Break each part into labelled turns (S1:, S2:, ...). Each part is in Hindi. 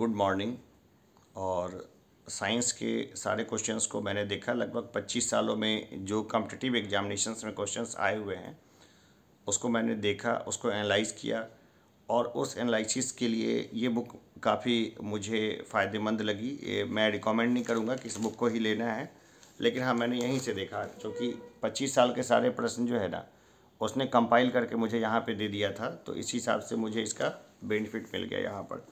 S1: गुड मॉर्निंग और साइंस के सारे क्वेश्चंस को मैंने देखा लगभग 25 सालों में जो कॉम्पिटिटिव एग्जामिनेशंस में क्वेश्चंस आए हुए हैं उसको मैंने देखा उसको एनालाइज किया और उस एनालिसिस के लिए ये बुक काफ़ी मुझे फ़ायदेमंद लगी ये मैं रिकमेंड नहीं करूँगा कि इस बुक को ही लेना है लेकिन हाँ मैंने यहीं से देखा क्योंकि पच्चीस साल के सारे प्रश्न जो है ना उसने कंपाइल करके मुझे यहाँ पे दे दिया था तो इस हिसाब से मुझे इसका बेनिफिट मिल गया यहाँ पर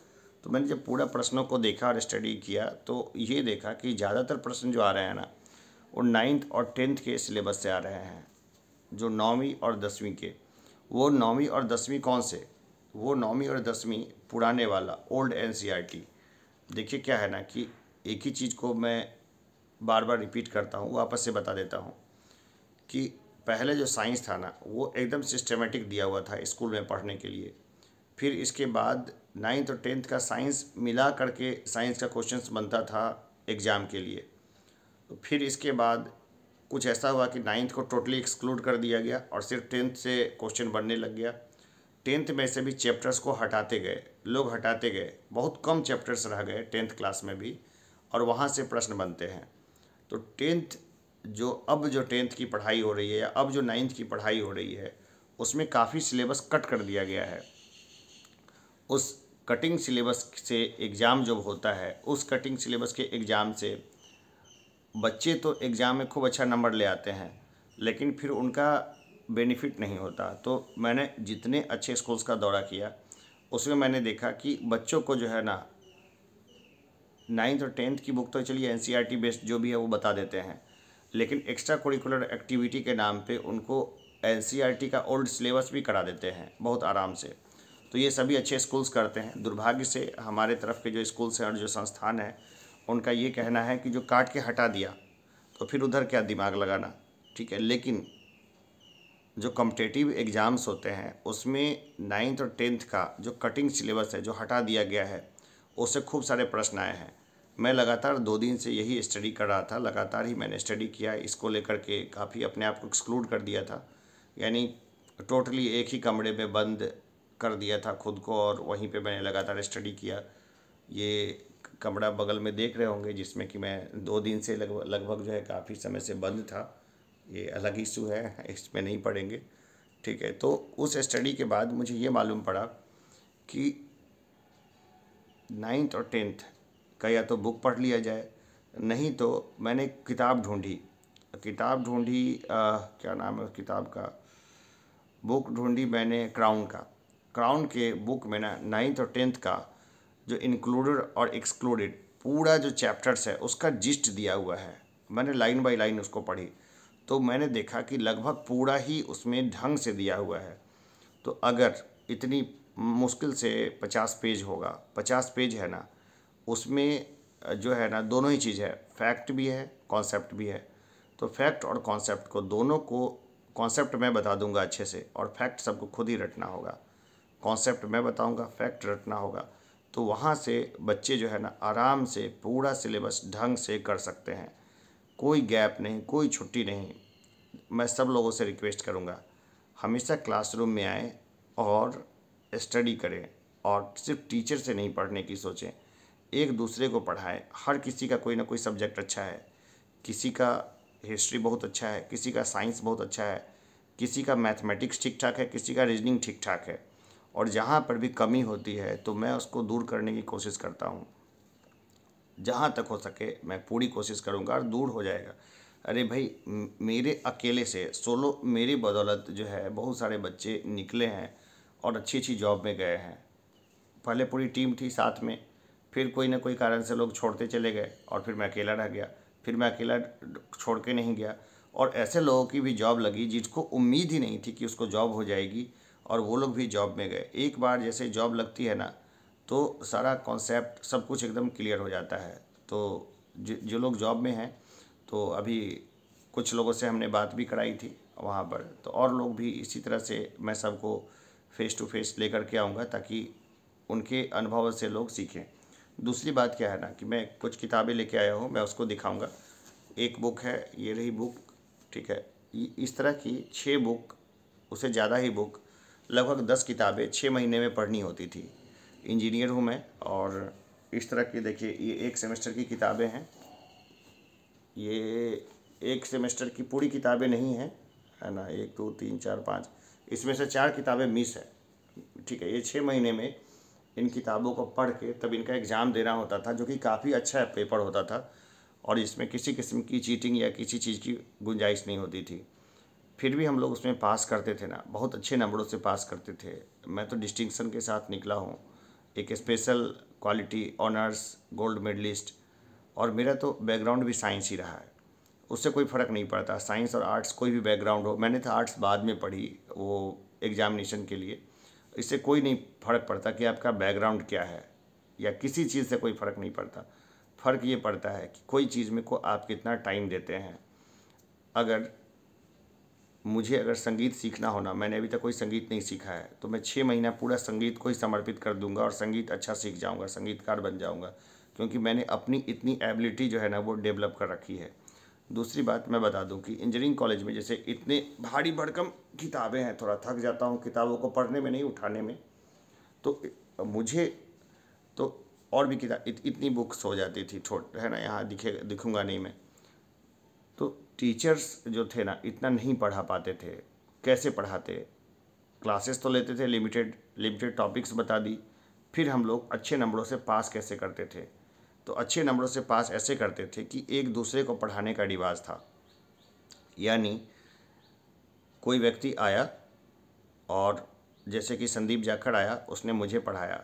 S1: तो मैंने जब पूरा प्रश्नों को देखा और स्टडी किया तो ये देखा कि ज़्यादातर प्रश्न जो आ रहे हैं ना वो नाइन्थ और टेंथ के सिलेबस से आ रहे हैं जो नौवीं और दसवीं के वो नौवीं और दसवीं कौन से वो नौवीं और दसवीं पुराने वाला ओल्ड एन e देखिए क्या है ना कि एक ही चीज़ को मैं बार बार रिपीट करता हूँ वापस से बता देता हूँ कि पहले जो साइंस था ना वो एकदम सिस्टमेटिक दिया हुआ था स्कूल में पढ़ने के लिए फिर इसके बाद नाइन्थ और टेंथ का साइंस मिला करके साइंस का क्वेश्चंस बनता था एग्ज़ाम के लिए तो फिर इसके बाद कुछ ऐसा हुआ कि नाइन्थ को टोटली एक्सक्लूड कर दिया गया और सिर्फ टेंथ से क्वेश्चन बनने लग गया टेंथ में से भी चैप्टर्स को हटाते गए लोग हटाते गए बहुत कम चैप्टर्स रह गए टेंथ क्लास में भी और वहाँ से प्रश्न बनते हैं तो टेंथ जो अब जो टेंथ की पढ़ाई हो रही है या अब जो नाइन्थ की पढ़ाई हो रही है उसमें काफ़ी सिलेबस कट कर दिया गया है उस कटिंग सिलेबस से एग्ज़ाम जब होता है उस कटिंग सिलेबस के एग्ज़ाम से बच्चे तो एग्ज़ाम में खूब अच्छा नंबर ले आते हैं लेकिन फिर उनका बेनिफिट नहीं होता तो मैंने जितने अच्छे स्कूल्स का दौरा किया उसमें मैंने देखा कि बच्चों को जो है ना नाइन्थ और टेंथ की बुक तो चलिए टी बेस्ड e जो भी है वो बता देते हैं लेकिन एक्स्ट्रा करिकुलर एक्टिविटी के नाम पे उनको टी e का ओल्ड सिलेबस भी करा देते हैं बहुत आराम से तो ये सभी अच्छे स्कूल्स करते हैं दुर्भाग्य से हमारे तरफ के जो स्कूल्स हैं और जो संस्थान हैं उनका ये कहना है कि जो काट के हटा दिया तो फिर उधर क्या दिमाग लगाना ठीक है लेकिन जो कम्पटेटिव एग्ज़ाम्स होते हैं उसमें नाइन्थ और टेंथ का जो कटिंग सिलेबस है जो हटा दिया गया है उससे खूब सारे प्रश्न आए हैं मैं लगातार दो दिन से यही स्टडी कर रहा था लगातार ही मैंने स्टडी किया इसको लेकर के काफ़ी अपने आप को एक्सक्लूड कर दिया था यानी टोटली एक ही कमरे में बंद कर दिया था खुद को और वहीं पे मैंने लगातार स्टडी किया ये कमरा बगल में देख रहे होंगे जिसमें कि मैं दो दिन से लगभग लगभग जो है काफ़ी समय से बंद था ये अलग इशू है इसमें नहीं पढ़ेंगे ठीक है तो उस स्टडी के बाद मुझे ये मालूम पड़ा कि नाइन्थ और टेंथ का या तो बुक पढ़ लिया जाए नहीं तो मैंने किताब ढूंढी किताब ढूंढी क्या नाम है उस किताब का बुक ढूंढी मैंने क्राउन का क्राउन के बुक में ना नाइन्थ और टेंथ का जो इंक्लूडेड और एक्सक्लूडेड पूरा जो चैप्टर्स है उसका जिस्ट दिया हुआ है मैंने लाइन बाय लाइन उसको पढ़ी तो मैंने देखा कि लगभग पूरा ही उसमें ढंग से दिया हुआ है तो अगर इतनी मुश्किल से पचास पेज होगा पचास पेज है ना उसमें जो है ना दोनों ही चीज़ है फैक्ट भी है कॉन्सेप्ट भी है तो फैक्ट और कॉन्सेप्ट को दोनों को कॉन्सेप्ट मैं बता दूंगा अच्छे से और फैक्ट सबको खुद ही रटना होगा कॉन्सेप्ट मैं बताऊंगा फैक्ट रटना होगा तो वहाँ से बच्चे जो है ना आराम से पूरा सिलेबस ढंग से कर सकते हैं कोई गैप नहीं कोई छुट्टी नहीं मैं सब लोगों से रिक्वेस्ट करूँगा हमेशा क्लासरूम में आएँ और स्टडी करें और सिर्फ टीचर से नहीं पढ़ने की सोचें एक दूसरे को पढ़ाएं हर किसी का कोई ना कोई सब्जेक्ट अच्छा है किसी का हिस्ट्री बहुत अच्छा है किसी का साइंस बहुत अच्छा है किसी का मैथमेटिक्स ठीक ठाक है किसी का रीजनिंग ठीक ठाक है और जहाँ पर भी कमी होती है तो मैं उसको दूर करने की कोशिश करता हूँ जहाँ तक हो सके मैं पूरी कोशिश करूँगा और दूर हो जाएगा अरे भाई मेरे अकेले से सोलो मेरी बदौलत जो है बहुत सारे बच्चे निकले हैं और अच्छी अच्छी जॉब में गए हैं पहले पूरी टीम थी साथ में फिर कोई ना कोई कारण से लोग छोड़ते चले गए और फिर मैं अकेला रह गया फिर मैं अकेला छोड़ के नहीं गया और ऐसे लोगों की भी जॉब लगी जिसको उम्मीद ही नहीं थी कि उसको जॉब हो जाएगी और वो लोग भी जॉब में गए एक बार जैसे जॉब लगती है ना तो सारा कॉन्सेप्ट सब कुछ एकदम क्लियर हो जाता है तो ज, जो लोग जॉब में हैं तो अभी कुछ लोगों से हमने बात भी कराई थी वहाँ पर तो और लोग भी इसी तरह से मैं सबको फेस टू फेस लेकर के आऊँगा ताकि उनके अनुभव से लोग सीखें दूसरी बात क्या है ना कि मैं कुछ किताबें लेके आया हूँ मैं उसको दिखाऊँगा एक बुक है ये रही बुक ठीक है इस तरह की छः बुक उसे ज़्यादा ही बुक लगभग दस किताबें छः महीने में पढ़नी होती थी इंजीनियर हूँ मैं और इस तरह की देखिए ये एक सेमेस्टर की किताबें हैं ये एक सेमेस्टर की पूरी किताबें नहीं हैं है ना एक दो तीन चार पाँच इसमें से चार किताबें मिस है ठीक है ये छः महीने में इन किताबों को पढ़ के तब इनका एग्ज़ाम देना होता था जो कि काफ़ी अच्छा पेपर होता था और इसमें किसी किस्म की चीटिंग या किसी चीज़ की गुंजाइश नहीं होती थी फिर भी हम लोग उसमें पास करते थे ना बहुत अच्छे नंबरों से पास करते थे मैं तो डिस्टिंक्शन के साथ निकला हूँ एक special quality honours gold medallist और मेरा तो बैकग्राउंड भी साइंस ही रहा है उससे कोई फ़र्क नहीं पड़ता साइंस और आर्ट्स कोई भी बैकग्राउंड हो मैंने तो आर्ट्स बाद में पढ़ी वो एग्जामिनेशन के लिए इससे कोई नहीं फ़र्क पड़ता कि आपका बैकग्राउंड क्या है या किसी चीज़ से कोई फ़र्क नहीं पड़ता फ़र्क ये पड़ता है कि कोई चीज़ में को आप कितना टाइम देते हैं अगर मुझे अगर संगीत सीखना होना मैंने अभी तक कोई संगीत नहीं सीखा है तो मैं छः महीना पूरा संगीत को ही समर्पित कर दूंगा और संगीत अच्छा सीख जाऊंगा संगीतकार बन जाऊंगा क्योंकि मैंने अपनी इतनी एबिलिटी जो है ना वो डेवलप कर रखी है दूसरी बात मैं बता दूं कि इंजीनियरिंग कॉलेज में जैसे इतने भारी भड़कम किताबें हैं थोड़ा थक जाता हूँ किताबों को पढ़ने में नहीं उठाने में तो मुझे तो और भी किताब इत, इतनी बुक्स हो जाती थी छोट है ना यहाँ दिखे दिखूँगा नहीं मैं तो टीचर्स जो थे ना इतना नहीं पढ़ा पाते थे कैसे पढ़ाते क्लासेस तो लेते थे लिमिटेड लिमिटेड टॉपिक्स बता दी फिर हम लोग अच्छे नंबरों से पास कैसे करते थे तो अच्छे नंबरों से पास ऐसे करते थे कि एक दूसरे को पढ़ाने का रिवाज था यानी कोई व्यक्ति आया और जैसे कि संदीप जाखड़ आया उसने मुझे पढ़ाया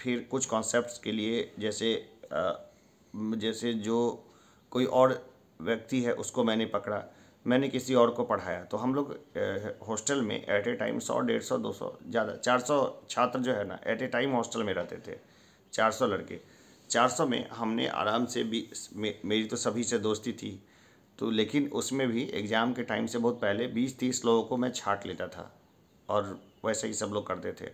S1: फिर कुछ कॉन्सेप्ट्स के लिए जैसे जैसे जो कोई और व्यक्ति है उसको मैंने पकड़ा मैंने किसी और को पढ़ाया तो हम लोग हॉस्टल में एट ए टाइम सौ डेढ़ सौ दो सौ ज़्यादा चार सौ छात्र जो है ना एट ए टाइम हॉस्टल में रहते थे चार सौ लड़के चार सौ में हमने आराम से भी मे, मेरी तो सभी से दोस्ती थी तो लेकिन उसमें भी एग्ज़ाम के टाइम से बहुत पहले बीस तीस लोगों को मैं छाट लेता था और वैसे ही सब लोग करते थे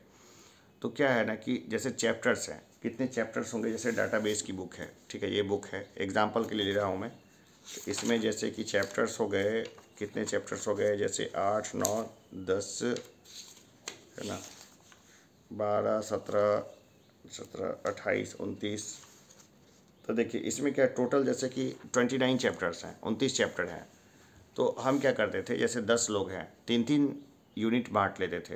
S1: तो क्या है ना कि जैसे चैप्टर्स हैं कितने चैप्टर्स होंगे जैसे डाटाबेस की बुक है ठीक है ये बुक है एग्जाम्पल के लिए ले रहा हूँ मैं इसमें जैसे कि चैप्टर्स हो गए कितने चैप्टर्स हो गए जैसे आठ नौ दस है ना बारह सत्रह सत्रह अट्ठाईस उनतीस तो देखिए इसमें क्या टोटल जैसे कि ट्वेंटी नाइन चैप्टर्स हैं उनतीस चैप्टर हैं तो हम क्या करते थे जैसे दस लोग हैं तीन तीन यूनिट बांट लेते थे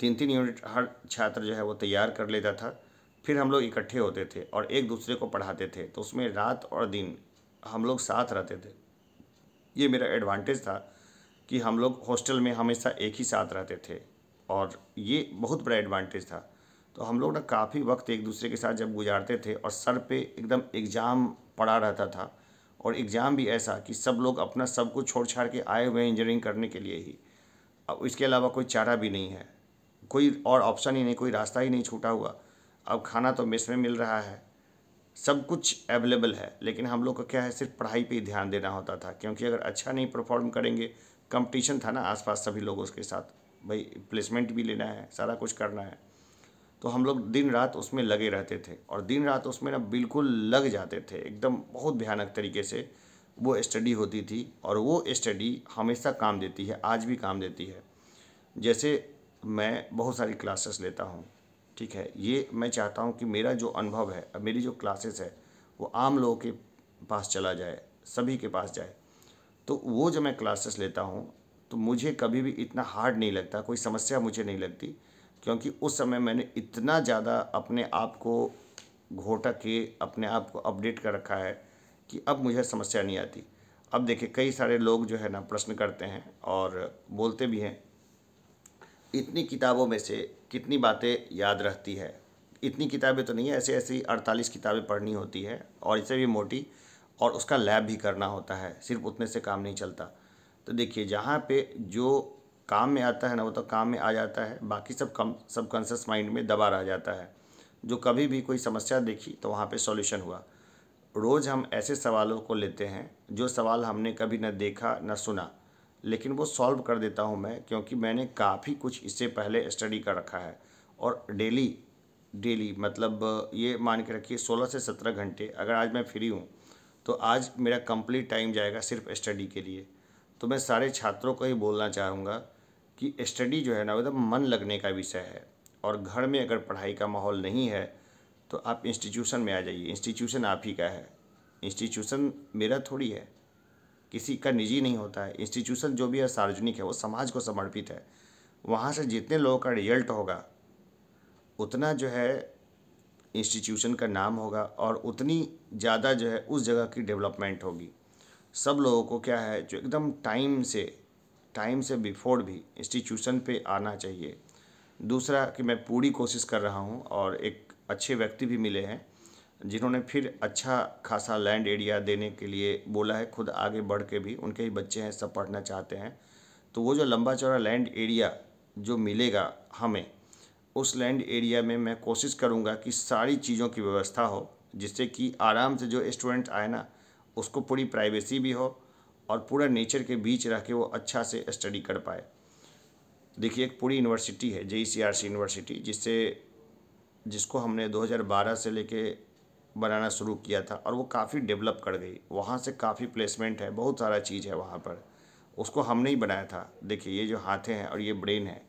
S1: तीन तीन यूनिट हर छात्र जो है वो तैयार कर लेता था फिर हम लोग इकट्ठे होते थे और एक दूसरे को पढ़ाते थे तो उसमें रात और दिन हम लोग साथ रहते थे ये मेरा एडवांटेज था कि हम लोग हॉस्टल में हमेशा एक ही साथ रहते थे और ये बहुत बड़ा एडवांटेज था तो हम लोग ना काफ़ी वक्त एक दूसरे के साथ जब गुजारते थे और सर पे एकदम एग्ज़ाम पड़ा रहता था और एग्ज़ाम भी ऐसा कि सब लोग अपना सब कुछ छोड़ छाड़ के आए हुए हैं इंजीनियरिंग करने के लिए ही अब इसके अलावा कोई चारा भी नहीं है कोई और ऑप्शन ही नहीं कोई रास्ता ही नहीं छूटा हुआ अब खाना तो मेस में मिल रहा है सब कुछ अवेलेबल है लेकिन हम लोग का क्या है सिर्फ पढ़ाई पे ही ध्यान देना होता था क्योंकि अगर अच्छा नहीं परफॉर्म करेंगे कंपटीशन था ना आसपास सभी लोगों के साथ भाई प्लेसमेंट भी लेना है सारा कुछ करना है तो हम लोग दिन रात उसमें लगे रहते थे और दिन रात उसमें ना बिल्कुल लग जाते थे एकदम बहुत भयानक तरीके से वो स्टडी होती थी और वो स्टडी हमेशा काम देती है आज भी काम देती है जैसे मैं बहुत सारी क्लासेस लेता हूँ ठीक है ये मैं चाहता हूँ कि मेरा जो अनुभव है मेरी जो क्लासेस है वो आम लोगों के पास चला जाए सभी के पास जाए तो वो जब मैं क्लासेस लेता हूँ तो मुझे कभी भी इतना हार्ड नहीं लगता कोई समस्या मुझे नहीं लगती क्योंकि उस समय मैंने इतना ज़्यादा अपने आप को घोटा के अपने आप को अपडेट कर रखा है कि अब मुझे समस्या नहीं आती अब देखिए कई सारे लोग जो है ना प्रश्न करते हैं और बोलते भी हैं इतनी किताबों में से कितनी बातें याद रहती है इतनी किताबें तो नहीं है ऐसी ऐसी अड़तालीस किताबें पढ़नी होती है और इससे भी मोटी और उसका लैब भी करना होता है सिर्फ उतने से काम नहीं चलता तो देखिए जहाँ पे जो काम में आता है ना वो तो काम में आ जाता है बाकी सब कम सब कॉन्शस माइंड में दबा रह जाता है जो कभी भी कोई समस्या देखी तो वहाँ पर सॉल्यूशन हुआ रोज़ हम ऐसे सवालों को लेते हैं जो सवाल हमने कभी न देखा न सुना लेकिन वो सॉल्व कर देता हूँ मैं क्योंकि मैंने काफ़ी कुछ इससे पहले स्टडी कर रखा है और डेली डेली मतलब ये मान के रखिए सोलह से सत्रह घंटे अगर आज मैं फ्री हूँ तो आज मेरा कंप्लीट टाइम जाएगा सिर्फ स्टडी के लिए तो मैं सारे छात्रों को ही बोलना चाहूँगा कि स्टडी जो है ना एकदम मतलब मन लगने का विषय है और घर में अगर पढ़ाई का माहौल नहीं है तो आप इंस्टीट्यूशन में आ जाइए इंस्टीट्यूशन आप ही का है इंस्टीट्यूशन मेरा थोड़ी है किसी का निजी नहीं होता है इंस्टीट्यूशन जो भी है सार्वजनिक है वो समाज को समर्पित है वहाँ से जितने लोगों का रिजल्ट होगा उतना जो है इंस्टीट्यूशन का नाम होगा और उतनी ज़्यादा जो है उस जगह की डेवलपमेंट होगी सब लोगों को क्या है जो एकदम टाइम से टाइम से बिफोर भी इंस्टीट्यूशन पे आना चाहिए दूसरा कि मैं पूरी कोशिश कर रहा हूँ और एक अच्छे व्यक्ति भी मिले हैं जिन्होंने फिर अच्छा खासा लैंड एरिया देने के लिए बोला है खुद आगे बढ़ के भी उनके ही बच्चे हैं सब पढ़ना चाहते हैं तो वो जो लंबा चौड़ा लैंड एरिया जो मिलेगा हमें उस लैंड एरिया में मैं कोशिश करूँगा कि सारी चीज़ों की व्यवस्था हो जिससे कि आराम से जो स्टूडेंट आए ना उसको पूरी प्राइवेसी भी हो और पूरा नेचर के बीच रह के वो अच्छा से स्टडी कर पाए देखिए एक पूरी यूनिवर्सिटी है जे यूनिवर्सिटी e जिससे जिसको हमने 2012 से लेके बनाना शुरू किया था और वो काफ़ी डेवलप कर गई वहाँ से काफ़ी प्लेसमेंट है बहुत सारा चीज़ है वहाँ पर उसको हमने ही बनाया था देखिए ये जो हाथे हैं और ये ब्रेन है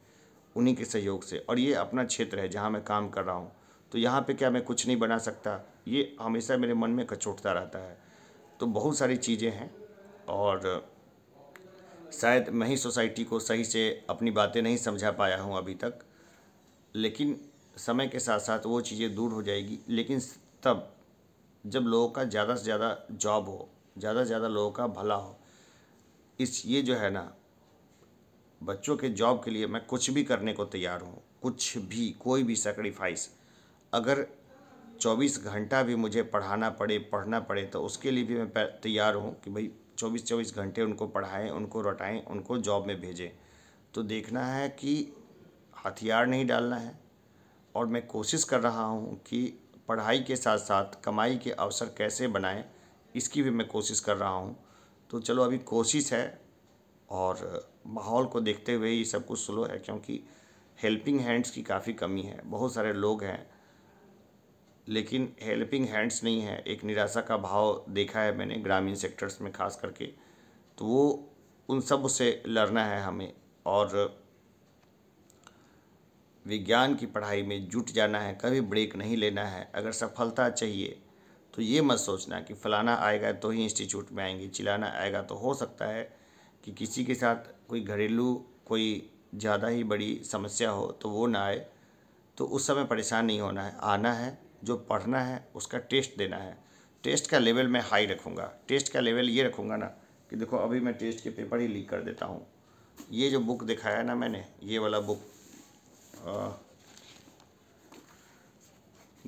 S1: उन्हीं के सहयोग से और ये अपना क्षेत्र है जहाँ मैं काम कर रहा हूँ तो यहाँ पे क्या मैं कुछ नहीं बना सकता ये हमेशा मेरे मन में कचोटता रहता है तो बहुत सारी चीज़ें हैं और शायद मैं ही सोसाइटी को सही से अपनी बातें नहीं समझा पाया हूँ अभी तक लेकिन समय के साथ साथ वो चीज़ें दूर हो जाएगी लेकिन तब जब लोगों का ज़्यादा से ज़्यादा जॉब हो ज़्यादा से ज़्यादा लोगों का भला हो इस ये जो है ना बच्चों के जॉब के लिए मैं कुछ भी करने को तैयार हूँ कुछ भी कोई भी सेक्रीफाइस अगर 24 घंटा भी मुझे पढ़ाना पड़े पढ़ना पड़े तो उसके लिए भी मैं तैयार हूँ कि भाई 24 24 घंटे उनको पढ़ाएं उनको रटाएं उनको जॉब में भेजें तो देखना है कि हथियार नहीं डालना है और मैं कोशिश कर रहा हूँ कि पढ़ाई के साथ साथ कमाई के अवसर कैसे बनाएं इसकी भी मैं कोशिश कर रहा हूँ तो चलो अभी कोशिश है और माहौल को देखते हुए ये सब कुछ स्लो है क्योंकि हेल्पिंग हैंड्स की काफ़ी कमी है बहुत सारे लोग हैं लेकिन हेल्पिंग हैंड्स नहीं है एक निराशा का भाव देखा है मैंने ग्रामीण सेक्टर्स में खास करके तो वो उन सब से लड़ना है हमें और विज्ञान की पढ़ाई में जुट जाना है कभी ब्रेक नहीं लेना है अगर सफलता चाहिए तो ये मत सोचना कि फलाना आएगा तो ही इंस्टीट्यूट में आएंगे चिलाना आएगा तो हो सकता है कि किसी के साथ कोई घरेलू कोई ज़्यादा ही बड़ी समस्या हो तो वो ना आए तो उस समय परेशान नहीं होना है आना है जो पढ़ना है उसका टेस्ट देना है टेस्ट का लेवल मैं हाई रखूँगा टेस्ट का लेवल ये रखूँगा ना कि देखो अभी मैं टेस्ट के पेपर ही लीक कर देता हूँ ये जो बुक दिखाया ना मैंने ये वाला बुक हाँ।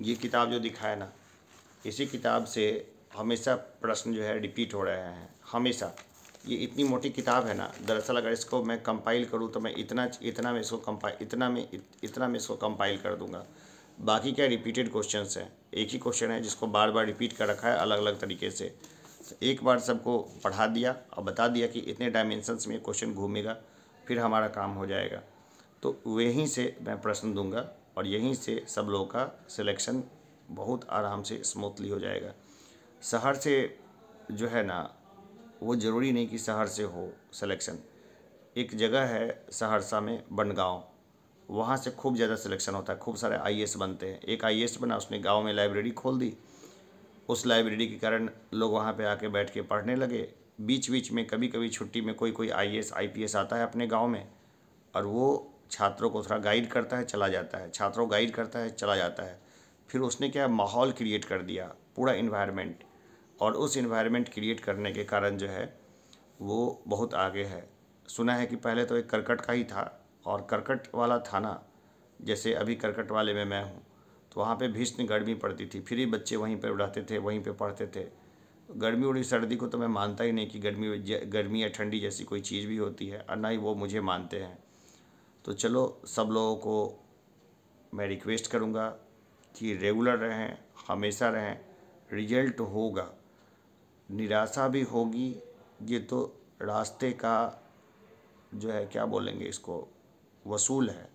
S1: ये किताब जो दिखा है ना इसी किताब से हमेशा प्रश्न जो है रिपीट हो रहे हैं हमेशा ये इतनी मोटी किताब है ना दरअसल अगर इसको मैं कंपाइल करूँ तो मैं इतना इतना में इसको कंपाइल इतना में इत, इतना में इसको कंपाइल कर दूँगा बाकी क्या रिपीटेड क्वेश्चन हैं एक ही क्वेश्चन है जिसको बार बार रिपीट कर रखा है अलग अलग तरीके से तो एक बार सबको पढ़ा दिया और बता दिया कि इतने डायमेंशंस में क्वेश्चन घूमेगा फिर हमारा काम हो जाएगा तो वहीं से मैं प्रश्न दूंगा और यहीं से सब लोगों का सिलेक्शन बहुत आराम से स्मूथली हो जाएगा शहर से जो है ना वो ज़रूरी नहीं कि शहर से हो सिलेक्शन एक जगह है सहरसा में बनगाँव वहाँ से खूब ज़्यादा सिलेक्शन होता है खूब सारे आई बनते हैं एक आई बना उसने गांव में लाइब्रेरी खोल दी उस लाइब्रेरी के कारण लोग वहाँ पे आके बैठ के पढ़ने लगे बीच बीच में कभी कभी छुट्टी में कोई कोई आई ए आता है अपने गाँव में और वो छात्रों को थोड़ा गाइड करता है चला जाता है छात्रों को गाइड करता है चला जाता है फिर उसने क्या माहौल क्रिएट कर दिया पूरा इन्वायरमेंट और उस इन्वायरमेंट क्रिएट करने के कारण जो है वो बहुत आगे है सुना है कि पहले तो एक करकट का ही था और करकट वाला था ना जैसे अभी करकट वाले में मैं हूँ तो वहाँ पे भीषण गर्मी पड़ती थी फिर ही बच्चे वहीं पर रहते थे वहीं पे पढ़ते थे गर्मी उड़ी सर्दी को तो मैं मानता ही नहीं कि गर्मी गर्मी या ठंडी जैसी कोई चीज़ भी होती है और ना ही वो मुझे मानते हैं तो चलो सब लोगों को मैं रिक्वेस्ट करूँगा कि रेगुलर रहें हमेशा रहें रिजल्ट होगा निराशा भी होगी ये तो रास्ते का जो है क्या बोलेंगे इसको वसूल है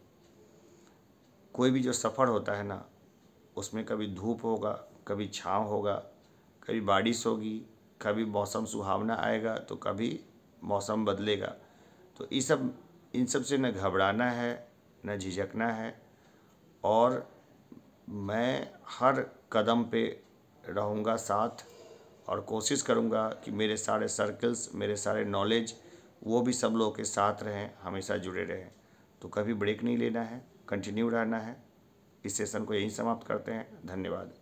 S1: कोई भी जो सफ़र होता है ना उसमें कभी धूप होगा कभी छाँव होगा कभी बारिश होगी कभी मौसम सुहावना आएगा तो कभी मौसम बदलेगा तो ये सब इन सब से न घबराना है न झिझकना है और मैं हर कदम पे रहूँगा साथ और कोशिश करूँगा कि मेरे सारे सर्कल्स मेरे सारे नॉलेज वो भी सब लोगों के साथ रहें हमेशा जुड़े रहें तो कभी ब्रेक नहीं लेना है कंटिन्यू रहना है इस सेशन को यहीं समाप्त करते हैं धन्यवाद